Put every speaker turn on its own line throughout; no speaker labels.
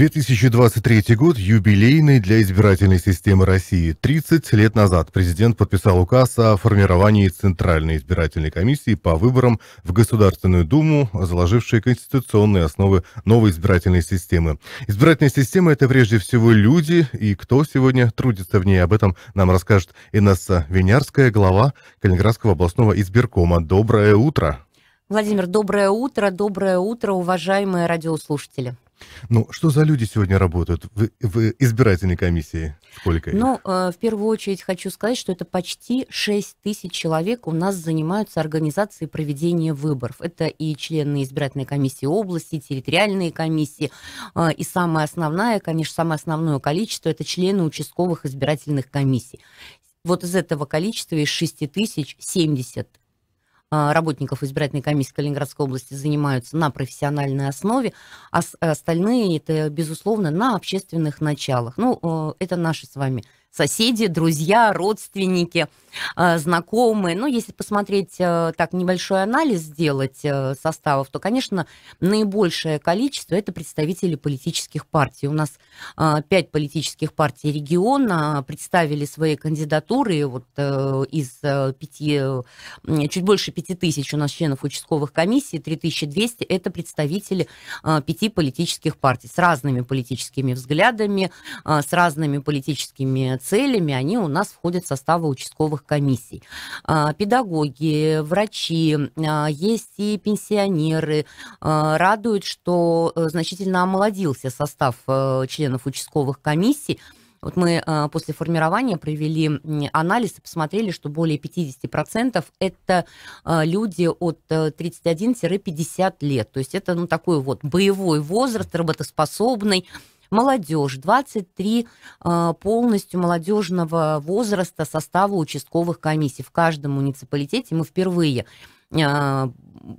2023 год юбилейный для избирательной системы России. 30 лет назад президент подписал указ о формировании Центральной избирательной комиссии по выборам в Государственную Думу, заложившей конституционные основы новой избирательной системы. Избирательная система – это прежде всего люди, и кто сегодня трудится в ней. Об этом нам расскажет Инесса Винярская, глава Калининградского областного избиркома. Доброе утро!
Владимир, доброе утро, доброе утро, уважаемые радиослушатели.
Ну, что за люди сегодня работают в, в избирательной комиссии? Сколько их?
Ну, э, в первую очередь хочу сказать, что это почти 6 тысяч человек у нас занимаются организацией проведения выборов. Это и члены избирательной комиссии области, территориальные комиссии, э, и самое основное, конечно, самое основное количество – это члены участковых избирательных комиссий. Вот из этого количества, из 6 тысяч, 70 а, работников избирательной комиссии Калининградской области занимаются на профессиональной основе, а э, остальные это, безусловно, на общественных началах. Ну, э, это наши с вами соседи, друзья, родственники, э, знакомые. Ну, если посмотреть э, так небольшой анализ сделать э, составов, то, конечно, наибольшее количество это представители политических партий. У нас пять политических партий региона представили свои кандидатуры вот из пяти, чуть больше пяти тысяч у нас членов участковых комиссий, 3200 это представители пяти политических партий с разными политическими взглядами, с разными политическими целями, они у нас входят в составы участковых комиссий. А, педагоги, врачи, а, есть и пенсионеры. А, радует, что э, значительно омолодился состав э, членов участковых комиссий. Вот мы э, после формирования провели анализ и посмотрели, что более 50% это люди от 31-50 лет. То есть это ну, такой вот боевой возраст, работоспособный, молодежь 23 э, полностью молодежного возраста состава участковых комиссий в каждом муниципалитете. Мы впервые э,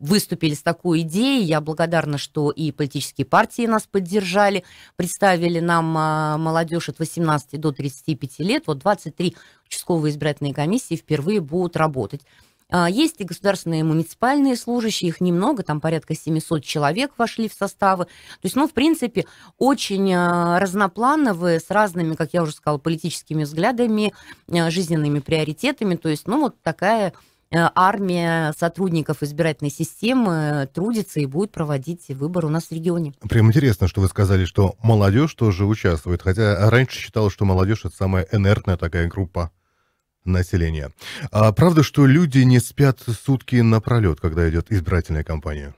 выступили с такой идеей. Я благодарна, что и политические партии нас поддержали, представили нам э, молодежь от 18 до 35 лет. Вот 23 участковые избирательные комиссии впервые будут работать. А, есть и государственные и муниципальные служащие, их немного, там порядка 700 человек вошли в составы. То есть, ну, в принципе, очень а, разноплановые, с разными, как я уже сказала, политическими взглядами, а, жизненными приоритетами. То есть, ну, вот такая армия сотрудников избирательной системы э, трудится и будет проводить выборы у нас в регионе.
Прям интересно, что вы сказали, что молодежь тоже участвует, хотя раньше считалось, что молодежь это самая инертная такая группа населения. А правда, что люди не спят сутки напролет, когда идет избирательная кампания?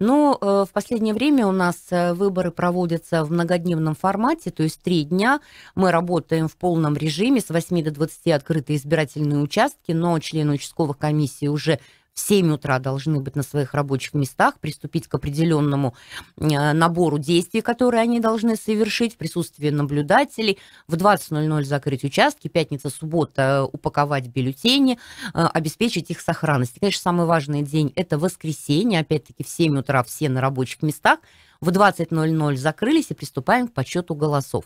Но ну, э, в последнее время у нас э, выборы проводятся в многодневном формате, то есть три дня. Мы работаем в полном режиме, с 8 до 20 открытые избирательные участки, но члены участковых комиссий уже в 7 утра должны быть на своих рабочих местах, приступить к определенному э, набору действий, которые они должны совершить в присутствии наблюдателей, в 20.00 закрыть участки, пятница, суббота э, упаковать бюллетени, э, обеспечить их сохранность. И, конечно, самый важный день – это воскресенье, опять-таки в 7 утра все на рабочих местах, в 20.00 закрылись и приступаем к подсчету голосов.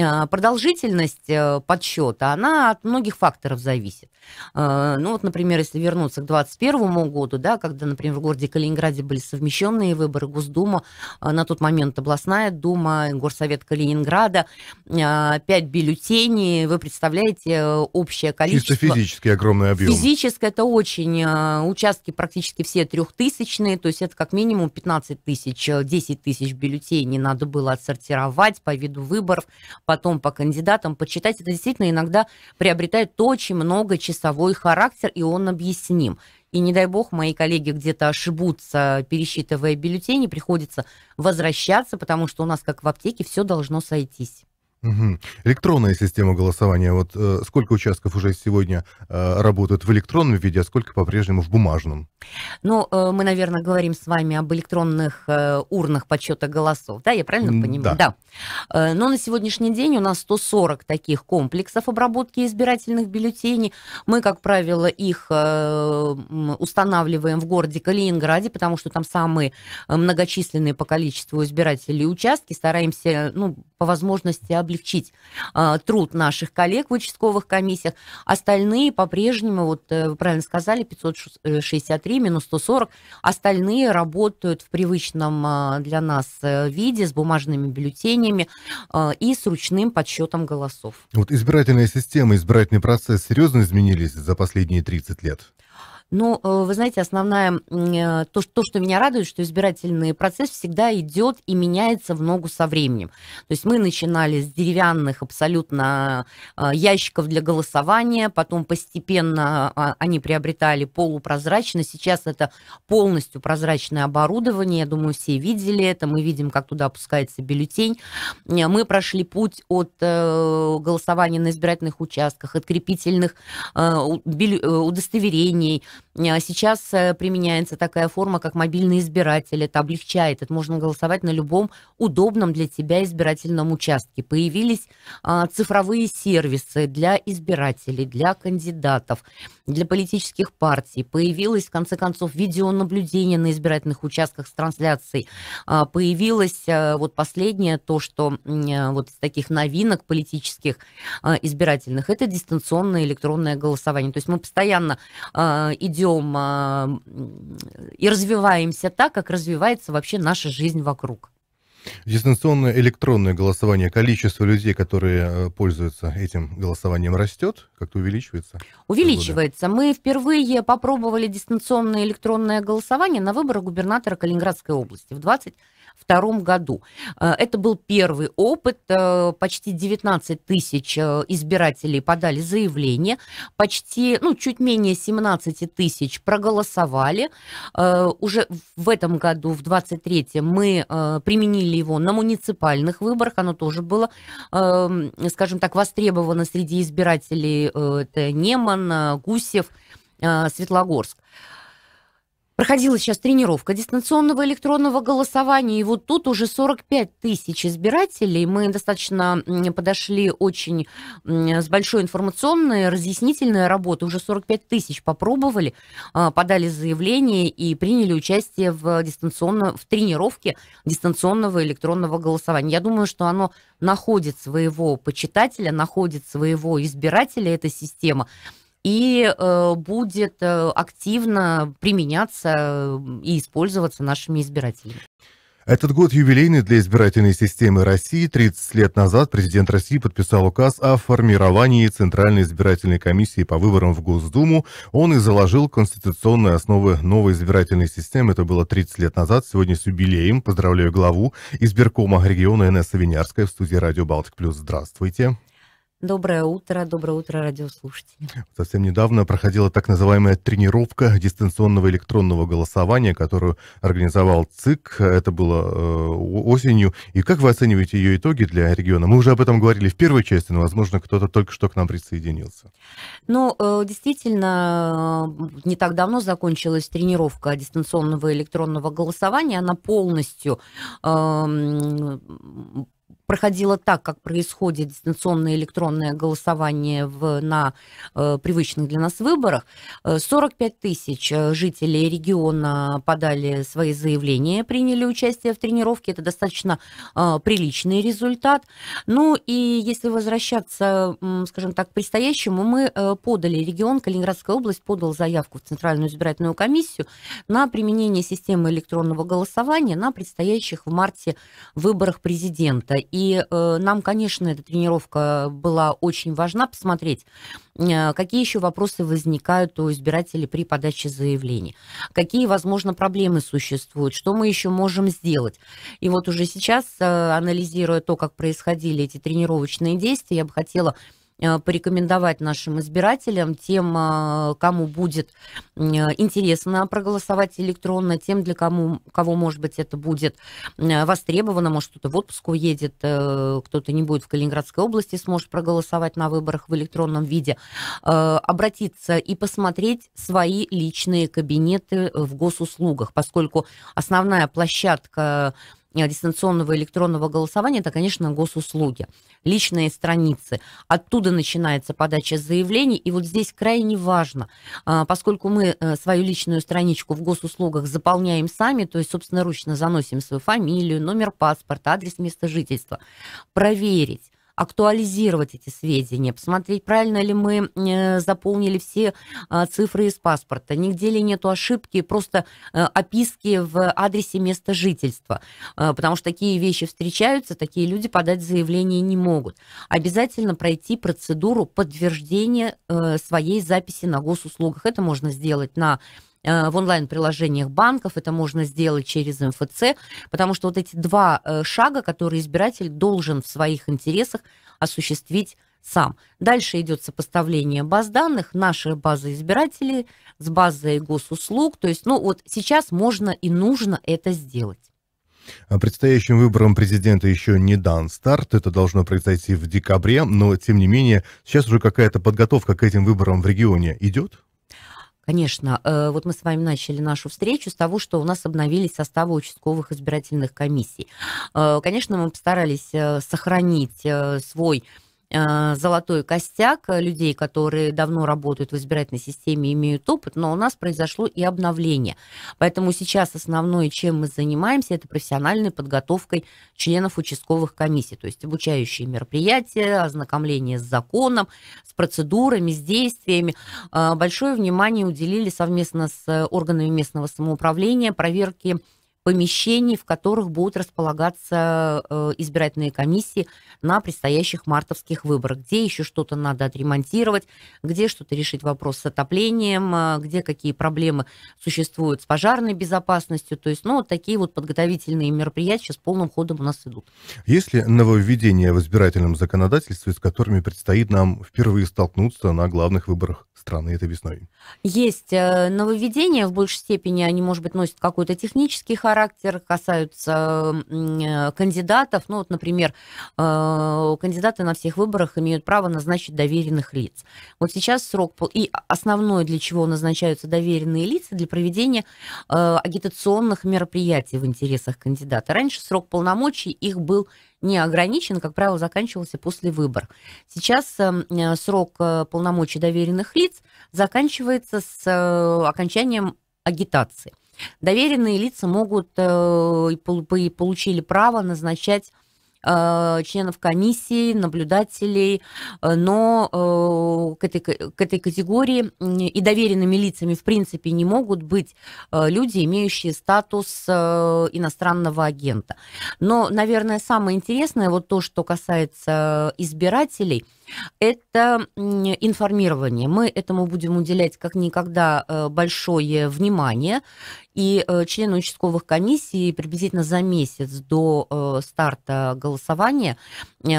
А, продолжительность э, подсчета, она от многих факторов зависит. А, ну вот, например, если вернуться к 2021 году, да, когда, например, в городе Калининграде были совмещенные выборы, Госдума, а, на тот момент областная дума, Горсовет Калининграда, 5 бюллетеней, вы представляете э, общее количество. Чисто физически
огромный объем.
Физически это очень, участки практически все трехтысячные, то есть это как минимум 15 тысяч, 10 тысяч бюллетеней надо было отсортировать по виду выборов, потом по кандидатам почитать, это действительно иногда приобретает очень многочасовой характер, и он объясним. И не дай бог, мои коллеги где-то ошибутся, пересчитывая бюллетени, приходится возвращаться, потому что у нас, как в аптеке, все должно сойтись.
Угу. Электронная система голосования. Вот э, сколько участков уже сегодня э, работают в электронном виде, а сколько по-прежнему в бумажном?
Ну, э, мы, наверное, говорим с вами об электронных э, урнах подсчета голосов. Да, я правильно понимаю? Да. да. Э, но на сегодняшний день у нас 140 таких комплексов обработки избирательных бюллетеней. Мы, как правило, их э, устанавливаем в городе Калининграде, потому что там самые э, многочисленные по количеству избирателей участки. Стараемся, ну, по возможности облегчить э, труд наших коллег в участковых комиссиях. Остальные по-прежнему, вот э, вы правильно сказали, 563 минус 140, остальные работают в привычном а, для нас э, виде с бумажными бюллетенями э, и с ручным подсчетом голосов.
Вот избирательная система, избирательный процесс серьезно изменились за последние 30 лет?
Но, ну, э, вы знаете, основная, э, то, то, что меня радует, что избирательный процесс всегда идет и меняется в ногу со временем. То есть мы начинали с деревянных абсолютно э, ящиков для голосования, потом постепенно а, они приобретали полупрозрачно, сейчас это полностью прозрачное оборудование, я думаю, все видели это, мы видим, как туда опускается бюллетень. Мы прошли путь от голосования на избирательных участках, от крепительных удостоверений, Э, сейчас э, применяется такая форма, как мобильный избиратель. Это облегчает. Это можно голосовать на любом удобном для тебя избирательном участке. Появились а, цифровые сервисы для избирателей, для кандидатов, для политических партий. Появилось, в конце концов, видеонаблюдение на избирательных участках с трансляцией. А, появилось э, вот последнее, то, что вот из таких новинок политических избирательных, это дистанционное электронное голосование. То есть мы постоянно и идем а, и развиваемся так, как развивается вообще наша жизнь вокруг.
Дистанционное электронное голосование, количество людей, которые э, пользуются этим голосованием, растет, как-то увеличивается?
Увеличивается. Мы впервые попробовали дистанционное электронное голосование на выборах губернатора Калининградской области в 20 1992 году. Э, это был первый опыт. Э, почти 19 тысяч э, избирателей подали заявление. Почти, ну, чуть менее 17 тысяч проголосовали. Уже в этом году, в 23 мы применили его на муниципальных выборах. Оно тоже было, эм, скажем так, востребовано среди избирателей. Это Неман, Гусев, Светлогорск. Проходила сейчас тренировка дистанционного электронного голосования, и вот тут уже 45 тысяч избирателей. Мы достаточно подошли очень с большой информационной, разъяснительной работы. Уже 45 тысяч попробовали, а, подали заявление и приняли участие в, дистанционно, в тренировке дистанционного электронного голосования. Я думаю, что оно находит своего почитателя, находит своего избирателя, эта система и э, будет э, активно применяться и использоваться нашими избирателями.
Этот год юбилейный для избирательной системы России. 30 лет назад президент России подписал указ о формировании Центральной избирательной комиссии по выборам в Госдуму. Он и заложил конституционные основы новой избирательной системы. Это было 30 лет назад. Сегодня с юбилеем поздравляю главу избиркома региона НС Винярская в студии «Радио Балтик Плюс». Здравствуйте.
Доброе утро, доброе утро, радиослушатели.
Совсем недавно проходила так называемая тренировка дистанционного электронного голосования, которую организовал ЦИК. Это было э, осенью. И как вы оцениваете ее итоги для региона? Мы уже об этом говорили в первой части, но, возможно, кто-то только что к нам присоединился.
Ну, э, действительно, э, не так давно закончилась тренировка дистанционного электронного голосования. Она полностью эм, проходило так, как происходит дистанционное электронное голосование в, на э, привычных для нас выборах. 45 э, тысяч э, жителей региона подали свои заявления, приняли участие в тренировке. Это достаточно э, приличный результат. Ну и если возвращаться, скажем так, к предстоящему, мы э, подали регион, Калининградская область подал заявку в Центральную избирательную комиссию на применение системы электронного голосования на предстоящих в марте выборах президента. И и э, нам, конечно, эта тренировка была очень важна, посмотреть, э, какие еще вопросы возникают у избирателей при подаче заявлений, какие, возможно, проблемы существуют, что мы еще можем сделать. И вот уже сейчас, э, анализируя то, как происходили эти тренировочные действия, я бы хотела Э, порекомендовать нашим избирателям, тем, э, кому будет э, интересно проголосовать электронно, тем, для кому, кого, может быть, это будет востребовано, может, кто-то в отпуск уедет, кто-то не будет в Калининградской области, сможет проголосовать на выборах в электронном виде, обратиться и посмотреть свои личные кабинеты в госуслугах, поскольку основная площадка дистанционного электронного голосования, это, конечно, госуслуги личные страницы. Оттуда начинается подача заявлений, и вот здесь крайне важно, а, поскольку мы э, свою личную страничку в госуслугах заполняем сами, то есть собственноручно заносим свою фамилию, номер паспорта, адрес места жительства, проверить, актуализировать эти сведения, посмотреть, правильно ли мы э, заполнили все а, цифры из паспорта, нигде ли нету ошибки, просто э, описки в адресе места жительства, э, потому что такие вещи встречаются, такие люди подать заявление не могут. Обязательно пройти процедуру подтверждения своей записи на госуслугах. Это можно сделать на Э, в онлайн-приложениях банков, это можно сделать через МФЦ, потому что вот эти два э, шага, которые избиратель должен в своих интересах осуществить сам. Дальше идет сопоставление баз данных, наши базы избирателей с базой госуслуг. То есть, ну вот сейчас можно и нужно это сделать.
А предстоящим выборам президента еще не дан старт, это должно произойти в декабре, но тем не менее сейчас уже какая-то подготовка к этим выборам в регионе идет?
Конечно, э, вот мы с вами начали нашу встречу с того, что у нас обновились составы участковых избирательных комиссий. Э, конечно, мы постарались э, сохранить свой а, золотой костяк э, людей, которые давно работают в избирательной системе, имеют опыт, но у нас произошло и обновление. Поэтому сейчас основное, чем мы занимаемся, это профессиональной подготовкой членов участковых комиссий, то есть обучающие мероприятия, ознакомление с законом, с процедурами, с действиями. А, большое внимание уделили совместно с э, органами местного самоуправления проверке помещений, в которых будут располагаться э, избирательные комиссии на предстоящих мартовских выборах, где еще что-то надо отремонтировать, где что-то решить вопрос с отоплением, э, где какие проблемы существуют с пожарной безопасностью. То есть, ну, вот такие вот подготовительные мероприятия сейчас полным ходом у нас идут.
Есть ли нововведения в избирательном законодательстве, с которыми предстоит нам впервые столкнуться на главных выборах? страны этой весной?
Есть э, нововведения, в большей степени они, может быть, носят какой-то технический характер, касаются э, кандидатов. Ну вот, например, э, кандидаты на всех выборах имеют право назначить доверенных лиц. Вот сейчас срок... И основное, для чего назначаются доверенные лица, для проведения агитационных мероприятий в интересах кандидата. Раньше срок полномочий их был не ограничен, как правило, заканчивался после выборов. Сейчас эм, э, срок э, полномочий доверенных лиц заканчивается с э, окончанием агитации. Доверенные лица могут и получили право назначать Э, членов комиссии, наблюдателей, э, но э, к этой, к этой категории и доверенными лицами в принципе не могут быть люди, имеющие статус иностранного агента. Но, наверное, самое интересное, вот то, что касается избирателей – это информирование. Мы этому будем уделять как никогда э, большое внимание. И э, члены участковых комиссий приблизительно за месяц до э, старта голосования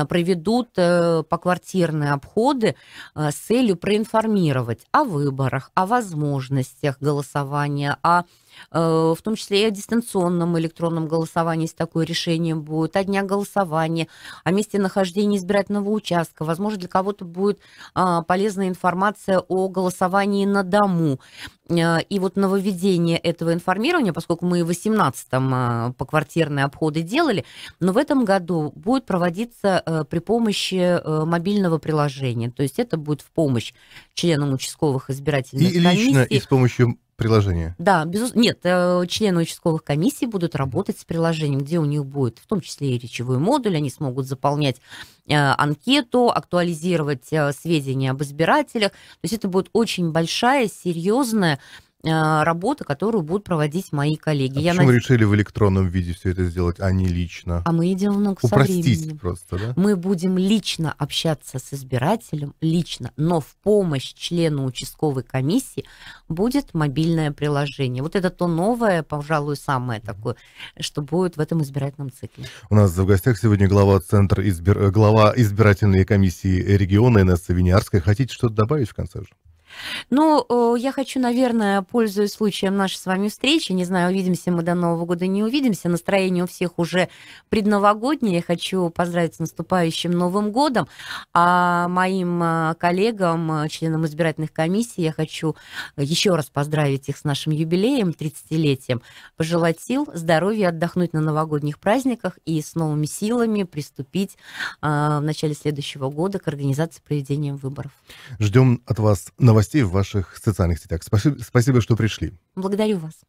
проведут поквартирные обходы с целью проинформировать о выборах, о возможностях голосования, о Э, в том числе и о дистанционном электронном голосовании, если такое решение будет, о дня голосования, о месте нахождения избирательного участка. Возможно, для кого-то будет а, полезная информация о голосовании на дому. Э, и вот нововведение этого информирования, поскольку мы и в 18-м а, поквартирные обходы делали, но в этом году будет проводиться э, при помощи мобильного приложения. То есть это будет в помощь членам участковых избирательных и комиссий. И лично, и с
помощью приложение?
Да, безус... нет, э, члены участковых комиссий будут работать с приложением, где у них будет в том числе и речевой модуль, они смогут заполнять э, анкету, актуализировать э, сведения об избирателях. То есть это будет очень большая, серьезная а, работа, которую будут проводить мои коллеги. А Я почему над...
решили в электронном виде все это сделать, а не лично? А мы идем ну, Упростить со просто, да?
Мы будем лично общаться с избирателем, лично, но в помощь члену участковой комиссии будет мобильное приложение. Вот это то новое, пожалуй, самое такое, что будет в этом избирательном цикле.
У нас в гостях сегодня глава центра избир... глава избирательной комиссии региона Инесса Винярская. Хотите что-то добавить в конце же?
Ну, э, я хочу, наверное, пользуясь случаем нашей с вами встречи, не знаю, увидимся мы до Нового года, не увидимся, настроение у всех уже предновогоднее, я хочу поздравить с наступающим Новым годом, а моим э, коллегам, э, членам избирательных комиссий, я хочу еще раз поздравить их с нашим юбилеем, 30-летием, пожелать сил, здоровья, отдохнуть на новогодних праздниках и с новыми силами приступить в начале следующего года к организации проведения выборов.
Ждем от вас новостей новостей в ваших социальных сетях. Спасибо, спасибо что пришли.
Благодарю вас.